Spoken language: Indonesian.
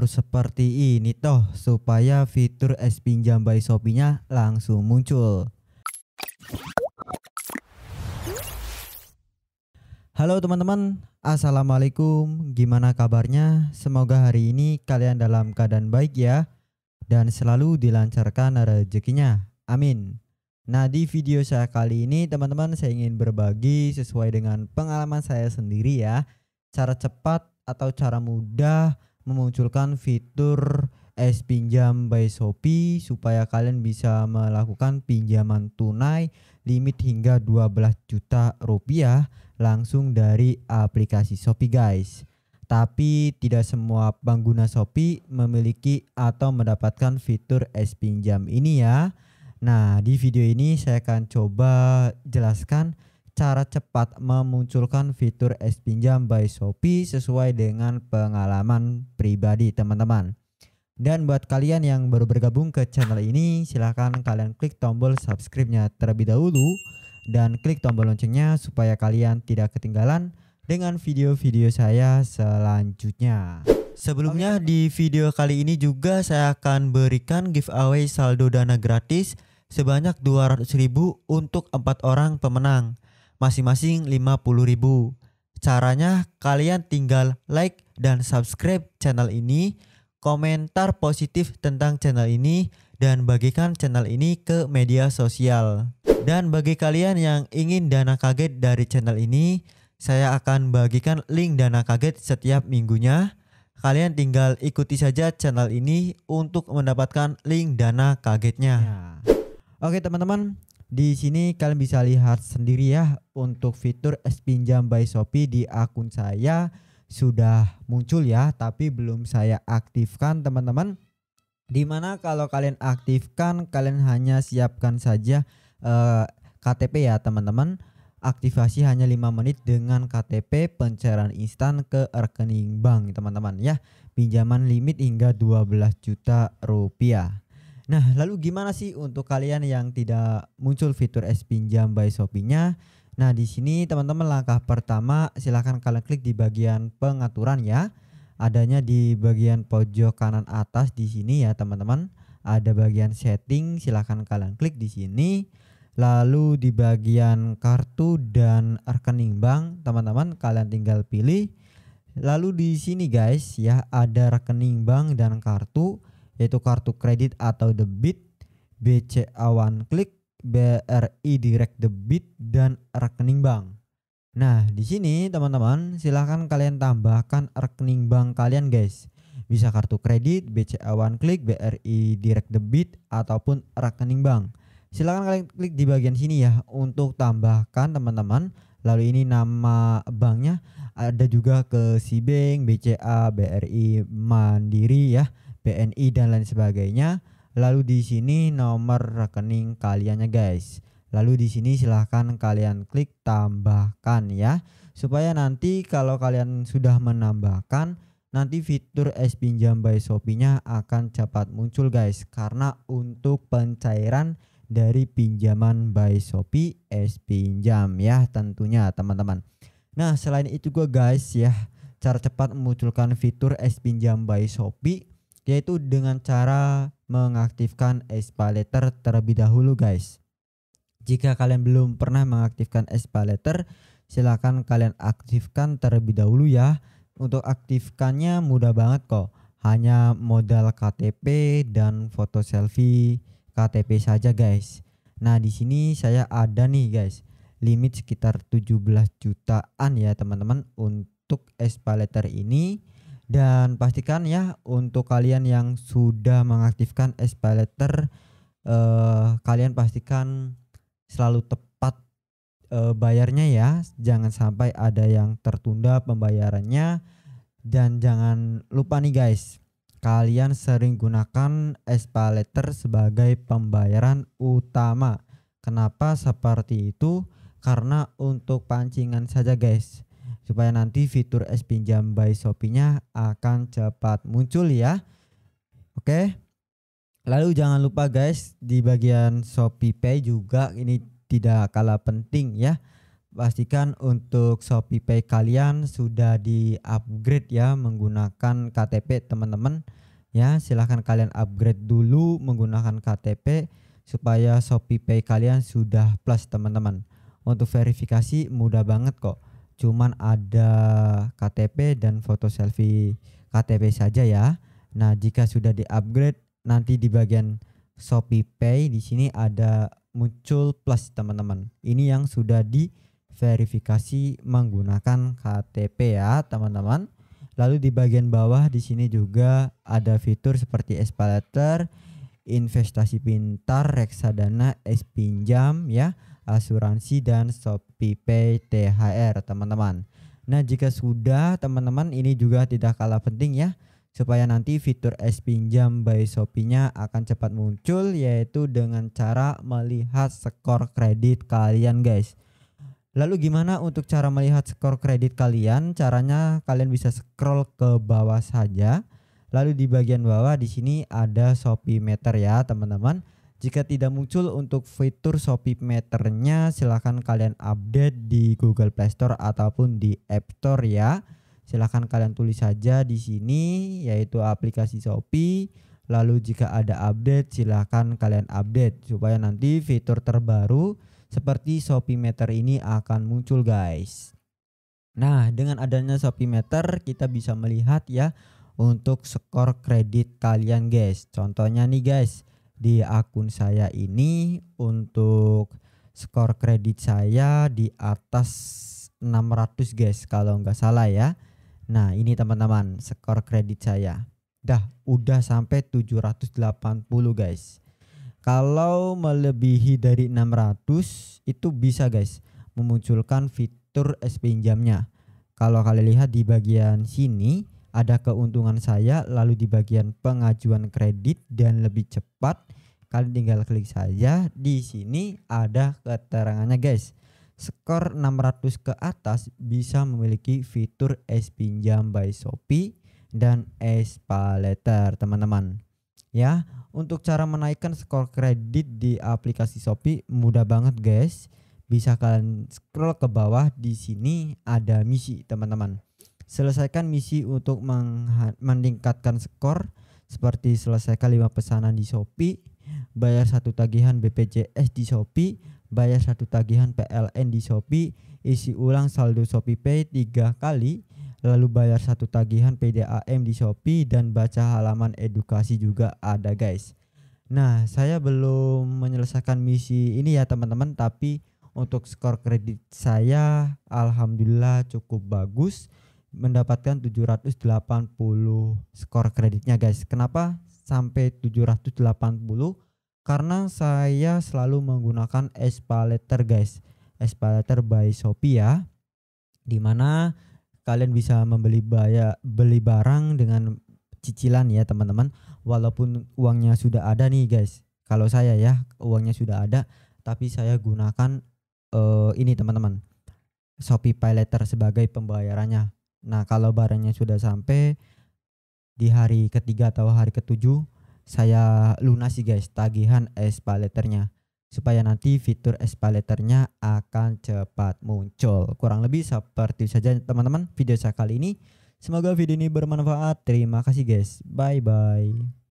harus seperti ini toh supaya fitur es Pinjam by Shopee-nya langsung muncul. Halo teman-teman, Assalamualaikum. Gimana kabarnya? Semoga hari ini kalian dalam keadaan baik ya dan selalu dilancarkan rezekinya. Amin. Nah, di video saya kali ini teman-teman saya ingin berbagi sesuai dengan pengalaman saya sendiri ya. Cara cepat atau cara mudah memunculkan fitur es pinjam by Shopee supaya kalian bisa melakukan pinjaman tunai limit hingga 12 juta rupiah langsung dari aplikasi Shopee guys. Tapi tidak semua pengguna Shopee memiliki atau mendapatkan fitur es pinjam ini ya. Nah, di video ini saya akan coba jelaskan secara cepat memunculkan fitur S Pinjam by Shopee sesuai dengan pengalaman pribadi teman-teman. Dan buat kalian yang baru bergabung ke channel ini, silahkan kalian klik tombol subscribe-nya terlebih dahulu dan klik tombol loncengnya supaya kalian tidak ketinggalan dengan video-video saya selanjutnya. Sebelumnya di video kali ini juga saya akan berikan giveaway saldo dana gratis sebanyak 200.000 untuk 4 orang pemenang masing-masing 50.000. Caranya kalian tinggal like dan subscribe channel ini, komentar positif tentang channel ini, dan bagikan channel ini ke media sosial. Dan bagi kalian yang ingin dana kaget dari channel ini, saya akan bagikan link dana kaget setiap minggunya. Kalian tinggal ikuti saja channel ini untuk mendapatkan link dana kagetnya. Ya. Oke teman-teman, di sini kalian bisa lihat sendiri ya untuk fitur S Pinjam by Shopee di akun saya sudah muncul ya tapi belum saya aktifkan teman-teman. Dimana kalau kalian aktifkan kalian hanya siapkan saja uh, eh, KTP ya teman-teman. Aktivasi hanya 5 menit dengan KTP pencairan instan ke rekening bank teman-teman ya. Pinjaman limit hingga 12 juta rupiah. Nah, lalu gimana sih untuk kalian yang tidak muncul fitur S Pinjam by Shopee-nya? Nah, di sini teman-teman langkah pertama silahkan kalian klik di bagian pengaturan ya. Adanya di bagian pojok kanan atas di sini ya teman-teman. Ada bagian setting silahkan kalian klik di sini. Lalu di bagian kartu dan rekening bank teman-teman kalian tinggal pilih. Lalu di sini guys ya ada rekening bank dan kartu yaitu kartu kredit atau debit, BCA One Click, BRI Direct Debit, dan rekening bank. Nah, di sini teman-teman silahkan kalian tambahkan rekening bank kalian guys. Bisa kartu kredit, BCA One Click, BRI Direct Debit, ataupun rekening bank. Silahkan kalian klik di bagian sini ya untuk tambahkan teman-teman. Lalu ini nama banknya ada juga ke si bank BCA, BRI, Mandiri ya. BNI dan lain sebagainya. Lalu di sini nomor rekening kaliannya guys. Lalu di sini silahkan kalian klik tambahkan ya. Supaya nanti kalau kalian sudah menambahkan nanti fitur S Pinjam by Shopee-nya akan cepat muncul guys karena untuk pencairan dari pinjaman by Shopee S Pinjam ya tentunya teman-teman. Nah, selain itu gue guys ya cara cepat memunculkan fitur S Pinjam by Shopee yaitu dengan cara mengaktifkan espaleter terlebih dahulu guys. Jika kalian belum pernah mengaktifkan espaleter, silahkan kalian aktifkan terlebih dahulu ya. Untuk aktifkannya mudah banget kok. Hanya modal KTP dan foto selfie KTP saja guys. Nah, di sini saya ada nih guys. Limit sekitar 17 jutaan ya teman-teman untuk espaleter ini dan pastikan ya untuk kalian yang sudah mengaktifkan letter eh, kalian pastikan selalu tepat eh, bayarnya ya. Jangan sampai ada yang tertunda pembayarannya dan jangan lupa nih guys. Kalian sering gunakan letter sebagai pembayaran utama. Kenapa seperti itu? Karena untuk pancingan saja guys supaya nanti fitur es Pinjam by Shopee-nya akan cepat muncul ya. Oke. Lalu jangan lupa guys di bagian Shopee Pay juga ini tidak kalah penting ya. Pastikan untuk Shopee Pay kalian sudah di-upgrade ya menggunakan KTP teman-teman. Ya, silahkan kalian upgrade dulu menggunakan KTP supaya Shopee Pay kalian sudah plus teman-teman. Untuk verifikasi mudah banget kok cuman ada KTP dan foto selfie KTP saja ya. Nah, jika sudah di-upgrade nanti di bagian Shopee Pay di sini ada muncul plus teman-teman. Ini yang sudah diverifikasi menggunakan KTP ya, teman-teman. Lalu di bagian bawah di sini juga ada fitur seperti espalator, investasi pintar, reksadana, es pinjam ya, asuransi dan Shopee Pay THR teman-teman. Nah jika sudah teman-teman ini juga tidak kalah penting ya supaya nanti fitur S Pinjam by Shopee-nya akan cepat muncul yaitu dengan cara melihat skor kredit kalian guys. Lalu gimana untuk cara melihat skor kredit kalian? Caranya kalian bisa scroll ke bawah saja. Lalu di bagian bawah di sini ada Shopee Meter ya, teman-teman. Jika tidak muncul untuk fitur Shopee Meternya, silahkan kalian update di Google Play Store ataupun di App Store ya. Silahkan kalian tulis saja di sini, yaitu aplikasi Shopee. Lalu jika ada update, silahkan kalian update supaya nanti fitur terbaru seperti Shopee Meter ini akan muncul guys. Nah, dengan adanya Shopee Meter, kita bisa melihat ya untuk skor kredit kalian guys. Contohnya nih guys, di akun saya ini untuk skor kredit saya di atas 600 guys kalau nggak salah ya. Nah ini teman-teman skor kredit saya. Dah udah sampai 780 guys. Kalau melebihi dari 600 itu bisa guys memunculkan fitur S pinjamnya. Kalau kalian lihat di bagian sini ada keuntungan saya lalu di bagian pengajuan kredit dan lebih cepat kalian tinggal klik saja di sini ada keterangannya guys skor 600 ke atas bisa memiliki fitur SP pinjam by Shopee dan SP paleter teman-teman ya untuk cara menaikkan skor kredit di aplikasi Shopee mudah banget guys bisa kalian scroll ke bawah di sini ada misi teman-teman Selesaikan misi untuk meningkatkan skor seperti selesaikan lima pesanan di Shopee, bayar satu tagihan BPJS di Shopee, bayar satu tagihan PLN di Shopee, isi ulang saldo Shopee Pay 3 kali, lalu bayar satu tagihan PDAM di Shopee dan baca halaman edukasi juga ada guys. Nah, saya belum menyelesaikan misi ini ya teman-teman, tapi untuk skor kredit saya alhamdulillah cukup bagus mendapatkan 780 skor kreditnya guys. Kenapa sampai 780? Karena saya selalu menggunakan espaleter guys. Espaleter by Shopee ya. Dimana kalian bisa membeli baya, beli barang dengan cicilan ya teman-teman. Walaupun uangnya sudah ada nih guys. Kalau saya ya uangnya sudah ada tapi saya gunakan uh, ini teman-teman. Shopee Pay Letter sebagai pembayarannya Nah, kalau barangnya sudah sampai di hari ketiga atau hari ketujuh, saya lunasi guys tagihan espaleternya supaya nanti fitur espaleternya akan cepat muncul. Kurang lebih seperti saja teman-teman video saya kali ini. Semoga video ini bermanfaat. Terima kasih guys. Bye bye.